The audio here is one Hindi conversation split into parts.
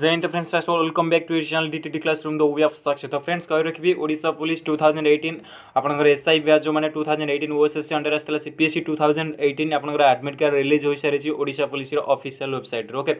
जैन तो friends first all welcome back to channel D T classroom the way of साक्ष्य तो फ्रेंड्स कही रखी ओडा पुलिस टू थाउजेंड एट्टन आपर एस आई ब्याच जो मैंने two thousand eighteen OSSC under आसला सीपीएससी टू थाउजेंड एट्टन आपर आडमिट कार्ड रिलीज हो सारी ओडा पुलिस अफिशियल वेबसाइट ओके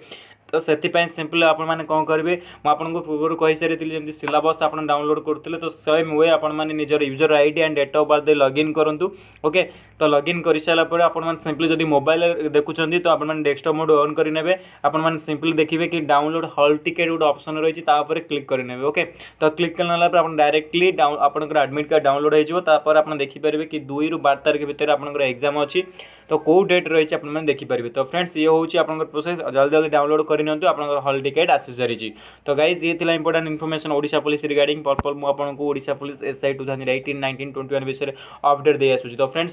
तो से सीम्पल आपने कौन करेंगे मुझे पूर्व कही सारी जमी सिलबस आप डाउनलोड करते तो सेम वे आपर user I D and date of birth दे लगइन करूँ ओके तो लगइन कर सारापुर आपली जब मोबाइल देखुं तो आपने डेस्कटप मोड ऑन करेंगे आपंपली देखिए कि डाउनलोड हल टिकेट गोटे अप्सन रही है क्लिक करे ओके तो क्लिक कर डायरेक्टली आपर आडमिट कार्ड डाउनलोड होपर आप देखिपारे कि दुई रू बार तारीख भितर आप एक्जाम अच्छी तो कौ डेट रही है आप देखिपारे तो फ्रेंड्स ये हूँ आप प्रोसेस जल्दी जल्दी डाउनलोड कर ᱱᱛᱚ আপনাল হল டிகেট অ্যাসሰরি জি তো गाइस एथिला important information Odisha police regarding पर्पल मो अपन को ओडिसा पुलिस एसआई 2018 19 21 বিষয়ে আপডেট দেই আসু জি তো फ्रेंड्स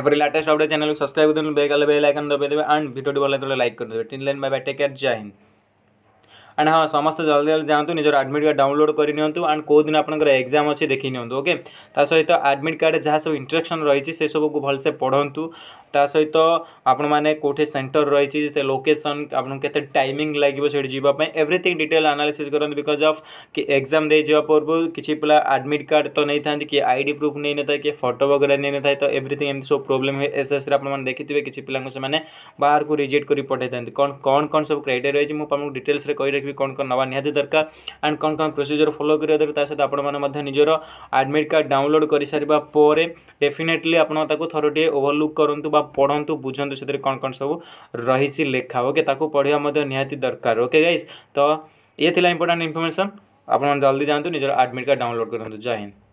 एपर लेटेस्ट आउट चैनल सब्सक्राइब कर बे बेल आइकन दबा देवे एंड वीडियो डि बार लाइक कर देवे ᱴᱤᱱ ᱞᱮᱱ バイ bye take care Jai Hind and हां समस्त जल्दी जल्दी जानᱛᱩ নিজৰ এডমিট কার্ড ডাউনলোড কৰি নি নᱛু এন্ড কো দিন আপনৰ এক্সাম আছে দেখি নি নᱛু ওকে তা সেইটো এডমিট কার্ডে যাহা সব ইন্টারেকশন ৰয় চি সেই সবক ভাল সে পঢ়নᱛু ତା ସହିତ ଆପଣମାନେ କେଉଁଠି ସେଣ୍ଟର ରହିଛି ସେ ଲୋକେସନ୍ ଆପଣଙ୍କୁ କେତେ ଟାଇମିଂ ଲାଗିବ ସେଇଠି ଯିବା ପାଇଁ ଏଭ୍ରିଥିଙ୍ଗ ଡିଟେଲ୍ ଆନାଲିସିସ୍ କରନ୍ତି ବିକଜ୍ ଅଫ୍ କି ଏକ୍ଜାମ୍ ଦେଇଯିବା ପୂର୍ବରୁ କିଛି ପିଲା ଆଡ଼ମିଟ୍ କାର୍ଡ଼ ତ ନେଇଥାନ୍ତି କିଏ ଆଇ ଡ଼ି ପ୍ରୁଫ୍ ନେଇନଥାଏ କିଏ ଫଟୋ ବଗେରା ନେଇନଥାଏ ତ ଏଭ୍ରିଥିଙ୍ଗ ଏମିତି ସବୁ ପ୍ରୋବ୍ଲେମ୍ ହୁଏ ଏସ୍ଏସ୍ରେ ଆପଣମାନେ ଦେଖିଥିବେ କିଛି ପିଲାଙ୍କୁ ସେମାନେ ବାହାରକୁ ରିଜେକ୍ଟ କରି ପଠାଇଥାନ୍ତି କ'ଣ କ'ଣ କ'ଣ ସବୁ କ୍ରାଇଟେରିଆ ରହିଛି ମୁଁ ଆପଣଙ୍କୁ ଡିଟେଲ୍ସରେ କହି ରଖିବି କ'ଣ କ'ଣ ନେବା ନିହାତି ଦରକାର ଆଣ୍ଡ କ'ଣ କ'ଣ ପ୍ରୋସିଜର୍ ଫଲୋ କରିବା ଦରକାର ତା ସହିତ ଆପଣମାନେ ମଧ୍ୟ ନିଜର ଆଡ଼ମିଟ୍ କାର୍ଡ଼ ଡାଉନଲୋଡ଼୍ କରିସାରିବା ପରେ ଡେଫିନେଟଲି ଆପଣ ତାକୁ ଥରଟିଏ ଓଭରଲୁକ୍ କରନ୍ତୁ ବା पढ़ु बुझु से कौन कौन सब रही लेखा ओके पढ़ा निहाती दरकार ओके गाइज तो ये इंपोर्टां इनफर्मेसन आप जल्दी जातु निजर आडमिट कार्ड डाउनलोड करूँ जय हिंद